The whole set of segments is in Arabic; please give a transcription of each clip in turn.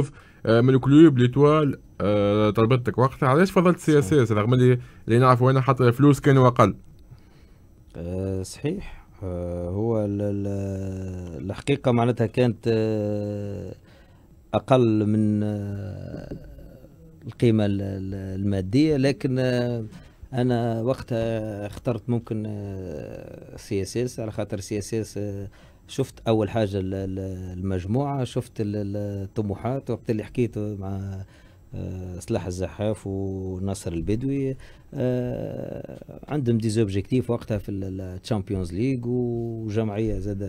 تشوف آه، من الكلوب ليتوال آه، طلبتك وقتها علاش فضلت سي اس اس رغم اللي اللي نعرفوا انا حتى الفلوس كانوا اقل آه، صحيح هو الحقيقه معناتها كانت اقل من القيمه الماديه لكن انا وقتها اخترت ممكن سي اس اس على خاطر سي اس اس شفت اول حاجه المجموعه شفت الطموحات وقت اللي حكيت مع سلاح آه، الزحاف وناصر البدوي آه، عندهم دي زوبجيكتيف وقتها في الشامبيونز ليغ وجمعيه زاد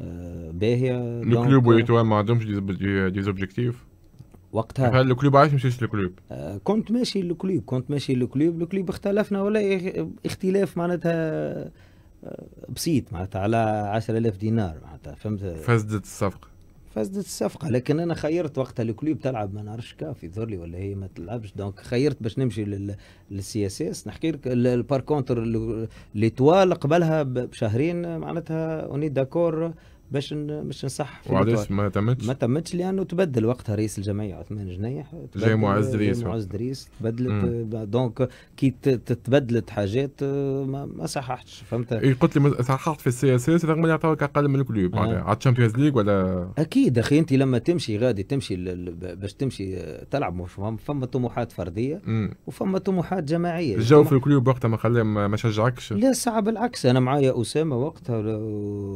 آه، باهيه لو كلوب ما عندهمش دي زوبجيكتيف وقتها هل الكلوب عايش مشيت للكلوب؟ كنت ماشي للكلوب كنت ماشي للكلوب الكلوب اختلفنا ولا اختلاف معناتها بسيط معناتها على 10000 دينار معناتها فهمت فسدت الصفقه فسدت الصفقه لكن انا خيرت وقتها الكلوب تلعب ما نعرفش كافي يظهر لي ولا هي ما تلعبش دونك خيرت باش نمشي للسي اس اس نحكي لك بار كونتر ليتوال قبلها بشهرين معناتها اوني داكور باش باش نصح وعلاش ما تمتش؟ ما تمتش لانه تبدل وقتها رئيس الجمعيه عثمان جنيح جاي معز دريس معز دريس تبدلت دونك كي تبدلت حاجات آه، ما, ما صححتش فهمت إيه، قلت لي صححت في السي اس اس رغم اللي عطاوك اقل من الكلوب آه. على الشامبيونز ليغ ولا اكيد اخي انت لما تمشي غادي تمشي باش تمشي آه، تلعب فما طموحات فرديه وفما طموحات جماعيه الجو في الكلوب وقتها ما خلاه ما شجعكش لا صعب بالعكس انا معايا اسامه وقتها آه،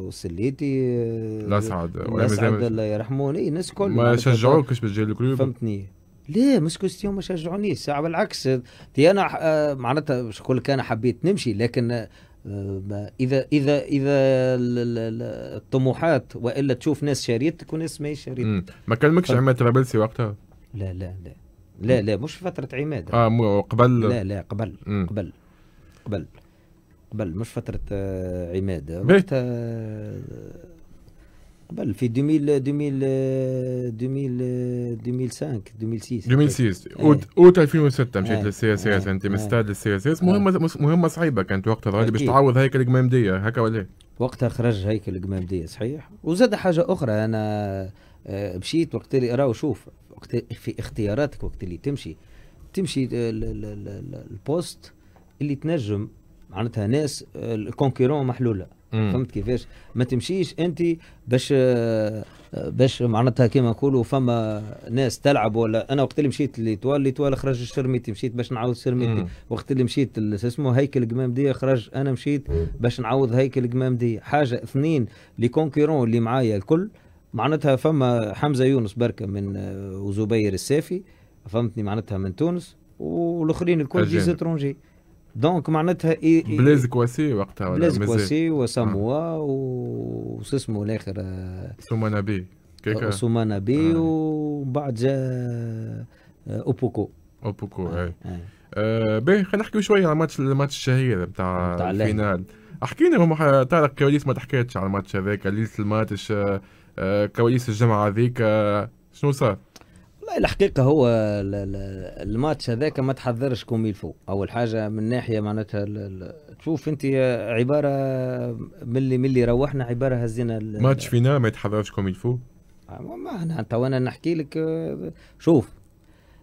وسليتي لا سعد لا سعد الله يرحمون اي الناس الكل ما شجعوكش باش تجي الكلوب فهمتني ليه مش كوستيوم ما شجعونيش ساعه بالعكس دي انا آه، معناتها باش نقول لك انا حبيت نمشي لكن آه، اذا اذا اذا الطموحات والا تشوف ناس شاريتك وناس ماهيش شاريتك ما كلمكش ف... عماد ترابلسي وقتها؟ لا لا لا لا لا مش فترة عماد اه مو قبل لا لا قبل مم. قبل قبل قبل مش فترة آه، عماد وقتها قبل في 2000 2000 2005 2006 2006 اوت إيه. اوت 2006 مشيت للسي اس اس انت إيه. مستاد للسي اس اس مهمه إيه. مهمه صعيبه كانت وقتها غادي باش تعوض هيكل القمامديه هكا ولا وقتها خرج هيكل القمامديه صحيح وزاد حاجه اخرى انا آه، مشيت وقت اللي راهو شوف وقت في اختياراتك وقت اللي تمشي تمشي آه، البوست اللي تنجم معناتها ناس آه، الكونكيرون محلوله فهمت كيفاش ما تمشيش انت باش باش معناتها كيما نقولوا فما ناس تلعب ولا انا وقت اللي مشيت ليتوال ليتوال خرج الشرميتي مشيت باش نعوض الشرميتي وقت اللي مشيت شو اسمه هيكل دي خرج انا مشيت باش نعوض هيكل دي حاجه اثنين لي كونكيرون اللي معايا الكل معناتها فما حمزه يونس بركه من وزبير السافي فهمتني معناتها من تونس والاخرين الكل دي دونك معناتها إي بليز كواسي وقتها ولا بليز كواسي آه. وساموا وش اسمه الاخر بي كيكا آه، بي آه. ومن بعد جا اوبوكو اوبوكو اي آه باهي خلينا نحكيو شويه على الماتش الماتش الشهير بتاع الفينال احكي لنا طارق كواليس ما تحكيتش على الماتش هذاك ليله الماتش آه كواليس الجمعه هذيك آه شنو صار؟ والله الحقيقه هو الماتش هذاك ما تحضرش كوم يلفو اول حاجه من ناحيه معناتها تشوف انت عباره ملي ملي روحنا عباره هزينا ماتش فينا ما يتحضرش كوم يلفو آه، ما انا تو انا نحكي لك آه، شوف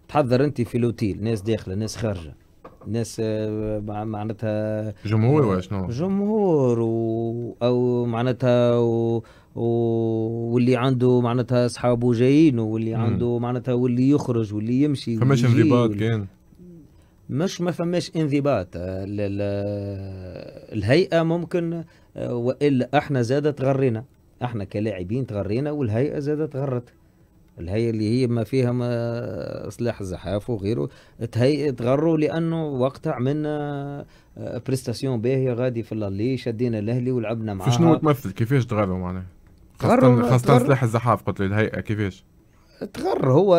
تحضر انت في لوتيل ناس داخله ناس خارجه ناس آه، معناتها جمهور آه، ولا شنو؟ جمهور و... او معناتها و... و... واللي عنده معناتها اصحابه جايين واللي عنده معناتها واللي يخرج واللي يمشي فماش انضباط كان مش ما فماش انضباط آه، ل... الهيئه ممكن والا احنا زادت تغرينا احنا كلاعبين تغرينا والهيئه زادت تغرت الهيئه اللي هي ما فيها ما سلاح الزحاف وغيره تهيئ تغروا لانه وقتها عملنا بريستاسيون آه، باهيه غادي في اللي شدينا الاهلي ولعبنا معاه شنو تمثل كيفاش تغروا معناها خاصة خاصة سلاح الزحاف قلت لي الهيئة كيفاش؟ تغر هو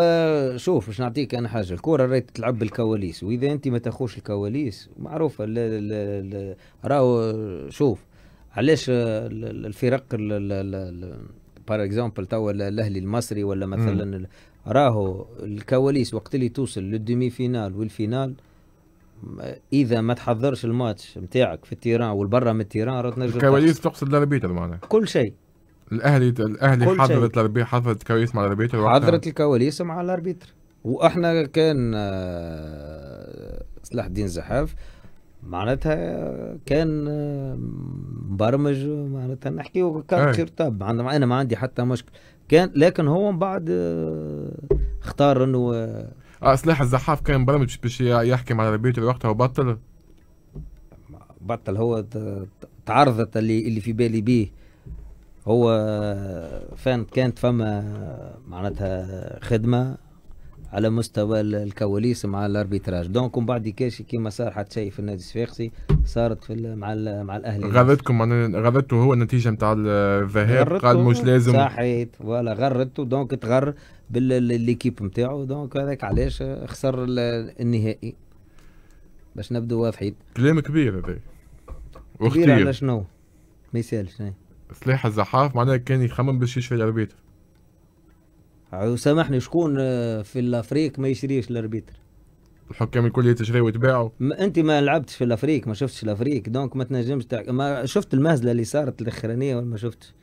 شوف باش نعطيك انا حاجه الكره راهي تلعب بالكواليس واذا انت ما تاخوش الكواليس معروفه راهو شوف علاش الفرق بار اكزومبل توا الاهلي المصري ولا مثلا راهو الكواليس وقت اللي توصل للديمي فينال والفينال اذا ما تحضرش الماتش نتاعك في التيران والبرة من التيران راه تنجم الكواليس تقصد الاربيتر معناها كل شيء الاهلي الاهلي حضرت الربيت حضرت الكواليس مع الاربيتر حضرت الكواليس مع الاربيتر واحنا كان آه، صلاح الدين زحاف معناتها كان آه، مبرمج معناتها نحكي كان خير طب انا ما عندي حتى مشكل كان لكن هو من بعد آه، اختار انه آه،, اه سلاح الزحاف كان مبرمج باش يحكي مع ربيته وقتها وبطل بطل هو تعرضت اللي اللي في بالي بيه هو فان كانت فما معناتها خدمه على مستوى الكواليس مع الاربيتراج دونك من بعد كاش كيما صار حتى شيء في النادي الصفاقسي صارت في مع مع الاهلي غرتكم انا هو النتيجه نتاع الذهاب قال مش لازم صحيت ولا غرته دونك تغر بالليكيب نتاعو دونك هذاك علاش خسر النهائي باش نبدو واضحين كلام كبير هذا وخطير كبير على شنو ما يسالش صلاح الزحاف معناها كان يخمم باش يشفي الاربيتر سامحني شكون آه، في الافريق ما يشريش الاربيتر الحكام الكل يتشري ويتباعوا ما انت ما لعبتش في الافريق ما شفتش الافريق دونك ما تنجمش تعك... ما شفت المهزله اللي صارت الاخرانيه ولا ما شفتش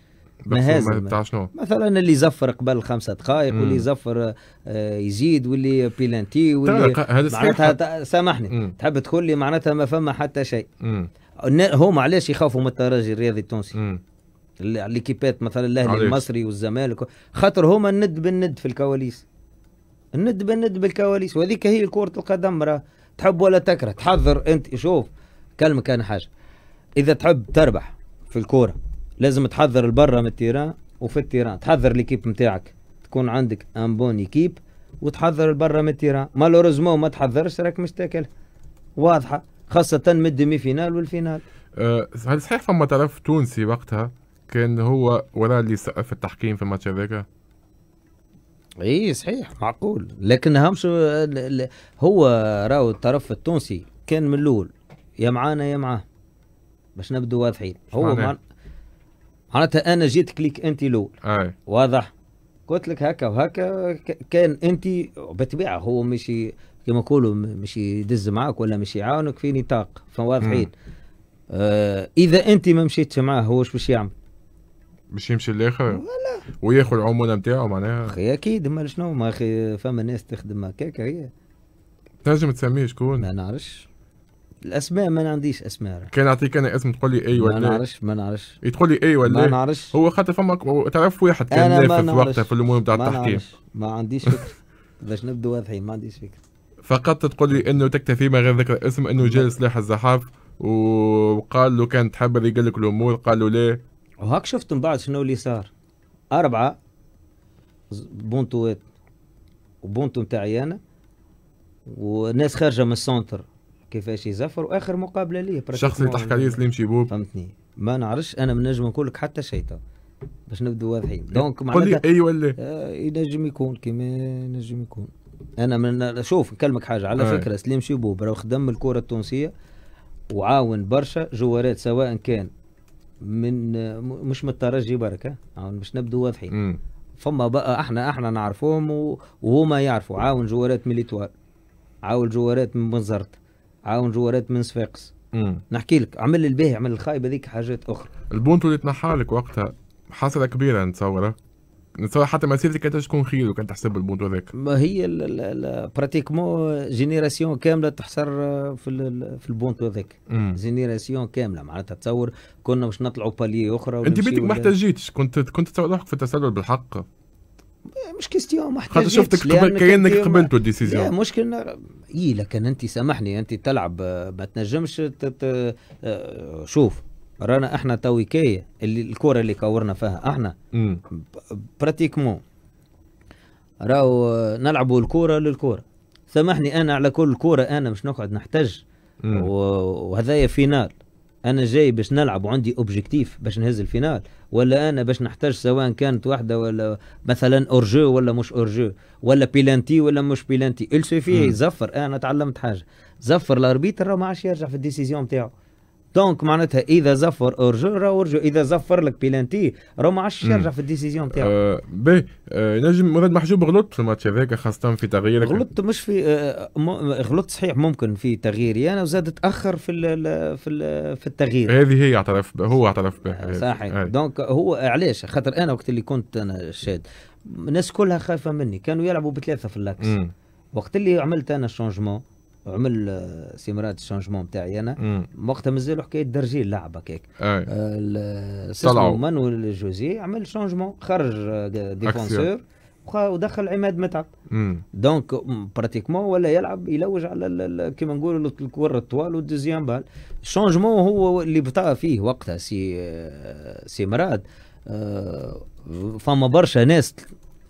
مهزله شنو مثلا اللي زفر قبل خمسة دقائق واللي زفر آه، يزيد واللي بيلانتي واللي معناتها سامحني تحب تقول لي معناتها ما فما حتى شيء هم علاش يخافوا من الترجي الرياضي التونسي مم. الاكيبات مثلا الاهلي المصري والزمالك خاطر هما الند بالند في الكواليس الند بالند بالكواليس وهذيك هي كرة القدم راه تحب ولا تكره تحضر انت شوف كلمة كان حاجة إذا تحب تربح في الكورة لازم تحضر البرة من التيران وفي التيران تحضر ليكيب نتاعك تكون عندك ان بون ايكيب وتحضر البرة من التيران مالوريزمون ما تحضرش راك مش تاكل واضحة خاصة من الديمي فينال والفينال أه، هل أه صحيح فما طرف تونسي وقتها كان هو ولا اللي سقف التحكيم في الماتش هذاك اي صحيح معقول لكن هامش آه، هو راهو الطرف التونسي كان من الاول يا معانا يا معاه باش نبدو واضحين هو معناتها انا جيتك ليك انت الاول آه. واضح قلت لك هكا وهكا كان انت بالطبيعه هو مش كما نقولوا مش يدز معاك ولا مش يعاونك في نطاق فواضحين آه اذا انت ما مشيتش معاه هو واش باش يعمل باش يمشي للاخر وياخذ العموله نتاعو معناها اخي اكيد ما شنو ما اخي فما ناس تخدم هكاك هي تنجم تسميه شكون؟ ما نعرفش الاسماء ما عنديش اسماء كان نعطيك انا اسم تقول لي اي ولا ما إيه؟ نعرفش ما نعرفش تقول لي اي ولا ما إيه؟ نعرفش هو خاطر فما تعرف واحد كان نافذ وقتها في الامور نتاع التحكيم ما عنديش فكره باش نبدو واضحين ما عنديش فكره فقط تقول لي انه تكتفي من غير ذكر اسم انه جالس سلاح الزحاف وقال له كان تحب يقول لك الامور قال له لا وهاك شفت من بعد شنو اللي صار أربعة بونتوات وبونتو نتاعي أنا وناس خارجة من السونتر كيفاش يزفر واخر مقابله لي الشخص اللي تحكي عليه سليم شيبوب فهمتني ما نعرفش انا من نجم نقول لك حتى شيء باش نبدو واضحين دونك معناتها اي ولا آه ينجم يكون كيما ينجم يكون انا من شوف نكلمك حاجه على آه. فكره سليم شيبوب راه خدم الكره التونسيه وعاون برشا جوارات سواء كان من مش من الترجي بركه باش نبدو واضحين فما بقى احنا احنا نعرفوهم وهما يعرفوا عاون جوارات من ليتوال عاون جوارات من بنزرت عاون جوارات من صفاقس نحكي لك عمل الباهي عمل الخايب هذيك حاجات اخرى البونتو اللي تنحى لك وقتها حسره كبيره نتصورها سواء حتى مسيرتك كانت تكون خير وكانت تحسب البونت هذاك ما هي براتيكمون جينيراسيون كامله تحصر في في البونت هذاك جينيراسيون كامله معناتها تصور كنا باش نطلعوا بالي اخرى انت بيتك ما احتاجيتش كنت كنت تصور روحك في التسلل بالحق مش كيستيون ما خاطر شفتك كانك قبلت الديسيزيون لا مشكل اي لكن انت سامحني انت تلعب ما تنجمش آه، شوف رانا احنا تو كاية اللي الكوره اللي كورنا فيها احنا براتيكمون راهو نلعبوا الكوره للكوره سامحني انا على كل كوره انا مش نقعد نحتج وهذايا فينال انا جاي باش نلعب وعندي اوبجيكتيف باش نهز الفينال ولا انا باش نحتاج سواء كانت واحده ولا مثلا اورجو ولا مش اورجو ولا بيلانتي ولا مش بيلانتي السوفي زفر انا تعلمت حاجه زفر الاربيتر ما عادش يرجع في الديسيزيون نتاعو دونك معناتها اذا زفر ارجو راه ارجو اذا زفر لك بيلانتي راه ما عادش يرجع في الديسيزيون تاعو باهي نجم مراد محجوب غلط في الماتش هذاك خاصه في تغييرك غلطت مش في غلط غلطت صحيح ممكن في تغييري انا وزاد تاخر في في في التغيير هذه هي اعترف هو اعترف بها صحيح دونك هو علاش خاطر انا وقت اللي كنت انا شاد الناس كلها خايفه مني كانوا يلعبوا بثلاثه في اللاكس وقت اللي عملت انا الشونجمون وعمل آه، سيمرات الشانجمون تاعي انا وقتها مازالوا حكايه درجي اللعبه كيك آه، آه، طلعوا مانويل جوزي عمل شانجمون خرج ديفونسور ودخل عماد متعب دونك براتيكمون ولا يلعب يلوج على كيما نقولوا الكور الطوال والدوزيام بال الشانجمون هو اللي بطا فيه وقتها سي سي مراد فما برشا ناس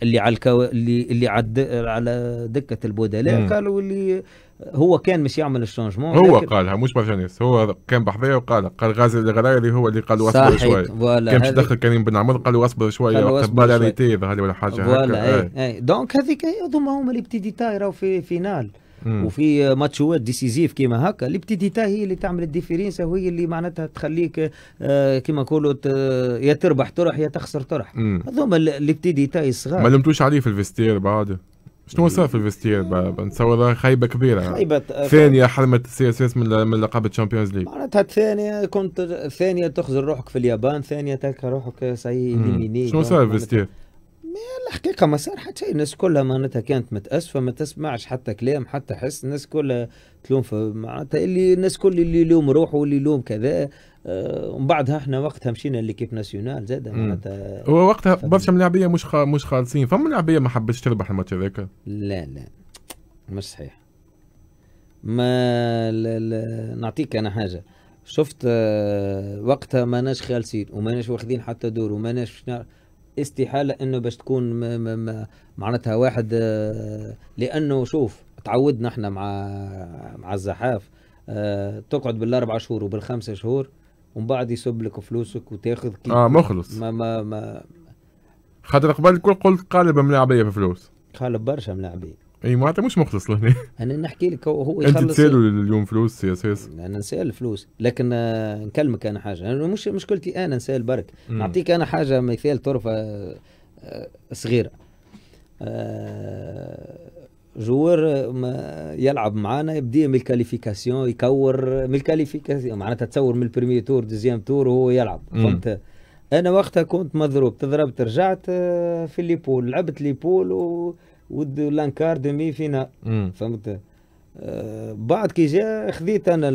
اللي على الكو... اللي اللي على على دكه البدلاء قالوا اللي هو كان مش يعمل الشونجمون هو لكن... قالها مش مارتينيز هو كان بحذايا وقالها قال غازي الغرايري هو اللي قالوا اصبر شوي كان باش دخل كريم بن عمر قالوا اصبر شوي وقت ريتي ولا حاجه هكا اي, اي. دونك هذيك هذوما هما اللي بتي ديتاي راهو في فينال وفي ماتشوات ديسيزيف كيما هكا اللي ديتا هي اللي تعمل الديفيرينس وهي اللي معناتها تخليك آه، كيما نقولوا يا تربح ترح يا تخسر ترح هذوما اللي بتيتيتا الصغار ما لمتوش عليه في الفيستير بعد شنو صار في الفيستير نتصور خيبه كبيره خيبه آه، ثانيه حرمت السي اس اس من لقب الشامبيونز ليج معناتها الثانيه كنت ثانيه تخزر روحك في اليابان ثانيه تلقى روحك سي شنو صار في الفيستير؟ الحقيقة ما صار حتى شيء الناس كلها معناتها كانت متأسفة ما تسمعش حتى كلام حتى حس الناس كلها تلوم معناتها اللي الناس كل اللي يلوم روحه واللي يلوم كذا آه، ومن بعدها احنا وقتها مشينا لكيف ناسيونال زاد معناتها هو وقتها برشا من اللاعبيه مش خ... مش خالصين فما لاعبيه ما حبتش تربح الماتش هذاك لا لا مش صحيح ما ل... ل... نعطيك انا حاجه شفت آه، وقتها ماناش خالصين وماناش واخذين حتى دور وماناش استحاله انه باش تكون معناتها واحد آه، لانه شوف تعودنا احنا مع مع الزحاف آه، تقعد بالاربع شهور وبالخمسه شهور ومن بعد يسب لك فلوسك وتاخذ كيف اه مخلص ما ما ما خاطر قبل الكل قلت قالب ملاعبيه في فلوس قالب برشا ملاعبيه اي ما مش مخلص لهنا انا نحكي لك هو هو يخلص انت تسالوا اليوم فلوس يا اساس انا نسال فلوس لكن آه، نكلمك انا حاجه انا مش مشكلتي انا نسال برك نعطيك انا حاجه مثال طرفه آه، آه، صغيره جوار ما يلعب معانا يبدي من الكاليفيكاسيون يكور من الكاليفيكاسيون معناتها تصور من البريمي تور دوزيام تور وهو يلعب فهمت انا وقتها كنت مضروب تضربت رجعت في ليبول لعبت ليبول و ود لانكار دمي فينال فهمت آه، بعد كي جا خذيت انا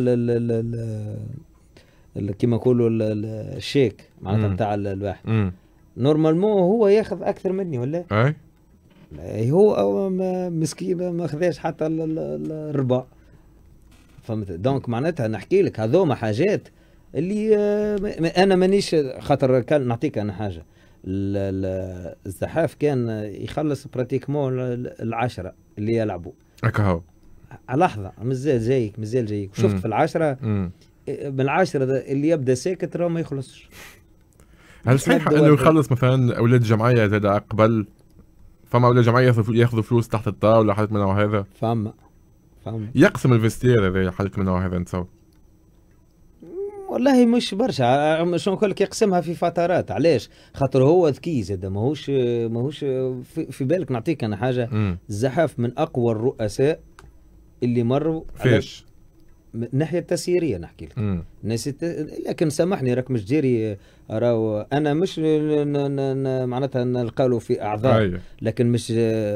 كيما نقولوا الشيك معناتها نتاع الواحد نورمالمون هو ياخذ اكثر مني ولا اي هو مسكين ما خذاش حتى الربع فهمت دونك معناتها نحكي لك هذوما حاجات اللي آه، انا مانيش خاطر نعطيك انا حاجه الزحاف كان يخلص براتيكمون العشرة اللي يلعبوا اكاهو لحظة مازال جايك مازال جايك شفت في العشرة من العشرة اللي يبدا ساكت راه ما يخلصش هل صحيح انه يخلص مثلا اولاد الجمعيه زاد قبل فما اولاد جمعية ياخذوا فلوس تحت الطاولة حالك من هذا فما فما يقسم الفستير هذا حالك من هذا نتصور والله مش برشا شنو نقول لك يقسمها في فترات علاش خاطر هو ذكي زاد ماهوش ماهوش في بالك نعطيك انا حاجه الزحاف من اقوى الرؤساء اللي مروا فيش الناحيه التسييريه نحكي لك الناس الت... لكن سامحني راك مش جيري راهو انا مش معناتها نلقالو في اعذار أيوة. لكن مش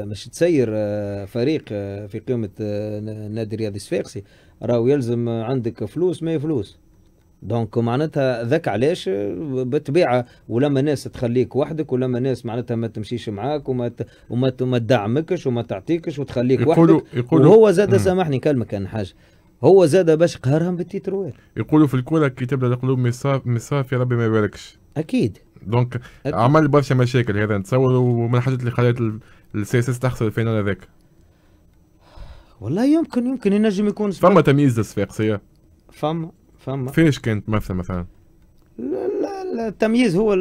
مش تسير آه، فريق آه، في قيمه آه، نادي رياضي صفاقسي راهو يلزم عندك فلوس ما فلوس دونك معناتها ذاك علاش بالطبيعه ولما ناس تخليك وحدك ولما ناس معناتها ما تمشيش معاك وما ت... وما ت... تدعمكش وما تعطيكش وتخليك يقولوا وحدك يقولوا وهو زاد سامحني كلمك انا حاجه هو زاد باش قهرهم بالتيتروات يقولوا في الكوره كي تبدا القلوب يا ربي ما يباركش اكيد دونك أكيد. عمل برشا مشاكل هذا نتصور ومن الحاجات اللي خلات السي اس اس تخسر الفينال هذاك والله يمكن يمكن ينجم يكون فما تمييز للصفاقسيه فما فما فيش كانت مثلا مثلا؟ التمييز هو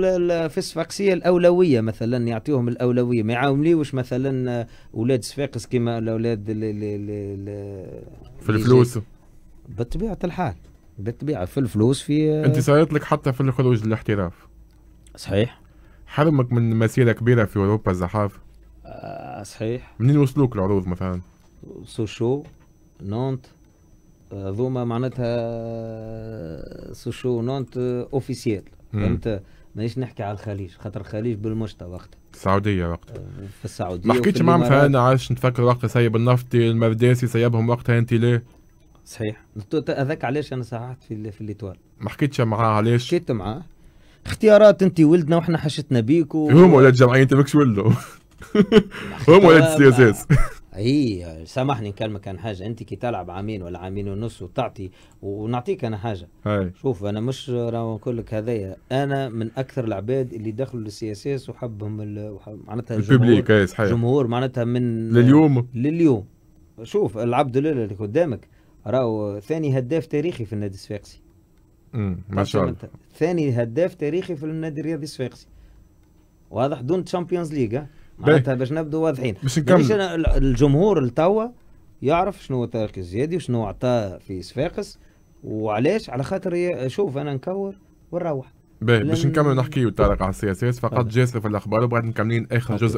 في الصفاقسية الأولوية مثلا يعطيهم الأولوية ما يعاونليوش مثلا أولاد صفاقس كما الأولاد في الفلوس بطبيعة الحال بالطبيعة في الفلوس في أنت صارت لك حتى في الخروج للاحتراف صحيح حرمك من مسيرة كبيرة في أوروبا الزحاف آه، صحيح منين وصلوك العروض مثلا؟ سوشو نونت هذوما معناتها سوشو نونت اوفيسيال فهمت مانيش نحكي على الخليج خاطر الخليج بالمشتى وقتها السعودية وقتها آه، في السعودية ما حكيتش معهم فانا عاش نتفكر وقتها سيب النفطي المرداسي سيبهم وقتها انت ليه؟ صحيح هذاك علاش انا صححت في في الليتوال ما حكيتش معاه علاش؟ حكيت معاه اختيارات انت ولدنا واحنا حشتنا بيك و... هم ولاد جمعيه انت ماكش ولدوا هم ولاد السياسات هي سامحني نكلمك كان حاجه انت كي تلعب عامين ولا عامين ونص وتعطي ونعطيك انا حاجه هاي. شوف انا مش راه نقول لك هذايا انا من اكثر العباد اللي دخلوا للسي اس اس وحبهم معناتها الجمهور صحيح الجمهور معناتها من لليوم لليوم شوف العبد لله اللي قدامك راهو ثاني هداف تاريخي في النادي الصفاقسي ما شاء الله ثاني هداف تاريخي في النادي الرياضي الصفاقسي واضح دون تشامبيونز ليغ معناتها باش نبدو واضحين باش نكمل الجمهور التوا يعرف شنو هو تارك الزيادي وشنو عطاه في صفاقس وعلاش على خاطر شوف انا نكور ونروح باهي باش نكمل نحكيو تارك على السياسات فقط جاسر في الاخبار وبعد مكملين اخر جزء